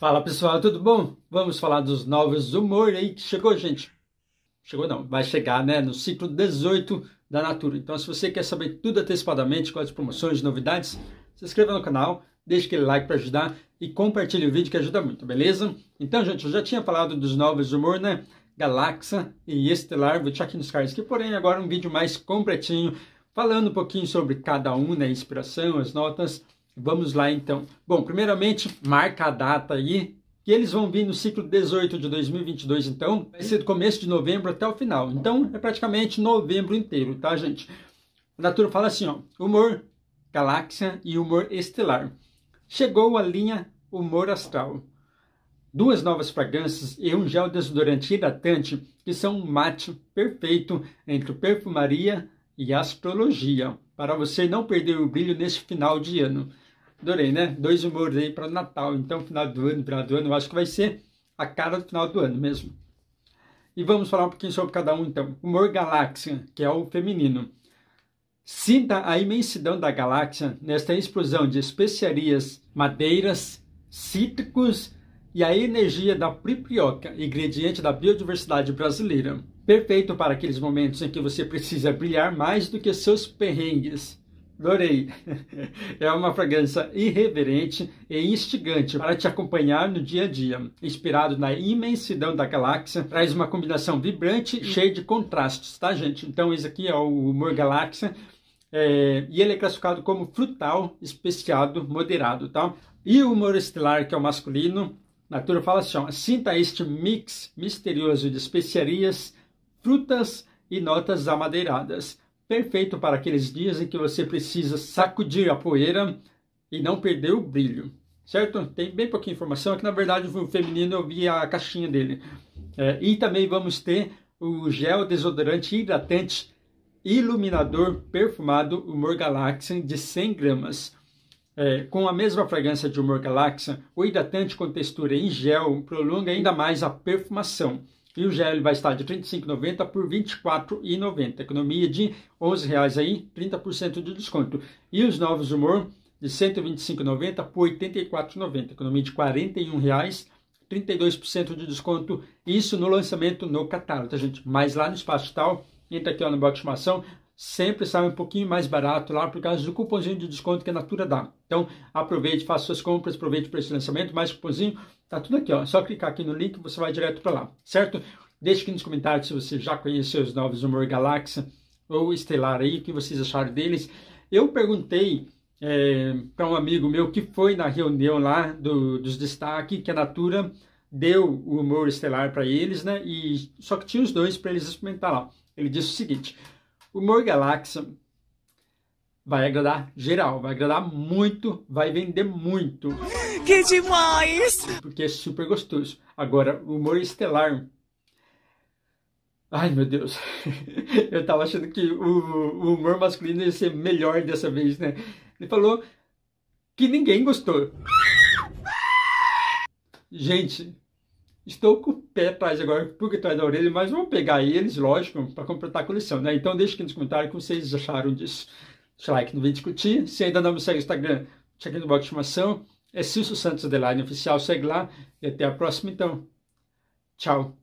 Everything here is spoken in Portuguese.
Fala pessoal, tudo bom? Vamos falar dos novos humor aí que chegou, gente. Chegou não, vai chegar, né? No ciclo 18 da Natura. Então, se você quer saber tudo antecipadamente, com as promoções, novidades, se inscreva no canal, deixe aquele like para ajudar e compartilhe o vídeo que ajuda muito, beleza? Então, gente, eu já tinha falado dos novos humor, né? Galaxa e Estelar, vou deixar aqui nos cards aqui, porém agora um vídeo mais completinho, falando um pouquinho sobre cada um, né? Inspiração, as notas, Vamos lá então. Bom, primeiramente, marca a data aí, que eles vão vir no ciclo 18 de 2022, então, vai ser do começo de novembro até o final. Então, é praticamente novembro inteiro, tá, gente? A Natura fala assim, ó, humor galáxia e humor estelar. Chegou a linha humor astral. Duas novas fragrâncias e um gel desodorante hidratante que são um mate perfeito entre perfumaria e astrologia para você não perder o brilho nesse final de ano. Adorei, né? Dois humores aí para o Natal. Então, final do ano, final do ano, eu acho que vai ser a cara do final do ano mesmo. E vamos falar um pouquinho sobre cada um, então. Humor galáxia, que é o feminino. Sinta a imensidão da galáxia nesta explosão de especiarias, madeiras, cítricos e a energia da priprioca, ingrediente da biodiversidade brasileira. Perfeito para aqueles momentos em que você precisa brilhar mais do que seus perrengues. Adorei! É uma fragrância irreverente e instigante para te acompanhar no dia a dia. Inspirado na imensidão da galáxia, traz uma combinação vibrante e cheia de contrastes, tá, gente? Então, esse aqui é o Humor Galáxia. É, e ele é classificado como frutal, especiado, moderado, tá? E o humor estelar, que é o masculino, Natura fala assim: ó, sinta este mix misterioso de especiarias, frutas e notas amadeiradas. Perfeito para aqueles dias em que você precisa sacudir a poeira e não perder o brilho. Certo? Tem bem pouca informação, é que na verdade o feminino eu vi a caixinha dele. É, e também vamos ter o gel desodorante hidratante iluminador perfumado Humor Galaxy de 100 gramas. É, com a mesma fragrância de Humor galáxia, o hidratante com textura em gel prolonga ainda mais a perfumação. E o gel vai estar de R$ 35,90 por R$ 24,90. Economia de R$ 11,00 aí, 30% de desconto. E os novos Humor de R$ 125,90 por R$ 84,90. Economia de R$ 41,00. 32% de desconto, isso no lançamento no catálogo, tá gente? Mas lá no Espaço Tal, entra aqui ó, no box de estimação, sempre sai um pouquinho mais barato lá por causa do cupomzinho de desconto que a Natura dá. Então, aproveite, faça suas compras, aproveite para esse lançamento, mais cupomzinho, tá tudo aqui, ó. É só clicar aqui no link, você vai direto para lá, certo? Deixe aqui nos comentários se você já conheceu os novos Humor Galáxia ou Estelar aí, o que vocês acharam deles. Eu perguntei é, para um amigo meu que foi na reunião lá do, dos destaques que a Natura deu o humor estelar para eles, né? E só que tinha os dois para eles experimentar lá. Ele disse o seguinte: o Humor Galáxia vai agradar geral, vai agradar muito, vai vender muito. Que demais! Porque é super gostoso. Agora, o Humor Estelar. Ai meu Deus, eu tava achando que o, o humor masculino ia ser melhor dessa vez, né? Ele falou que ninguém gostou. Gente, Estou com o pé atrás agora, pouco atrás da orelha, mas vamos pegar eles, lógico, para completar a coleção, né? Então deixa aqui nos comentários o que vocês acharam disso. Deixa like no vídeo discutir. Se ainda não me segue no Instagram, check no box de informação. É Silso Santos Adeline Oficial, segue lá e até a próxima então. Tchau.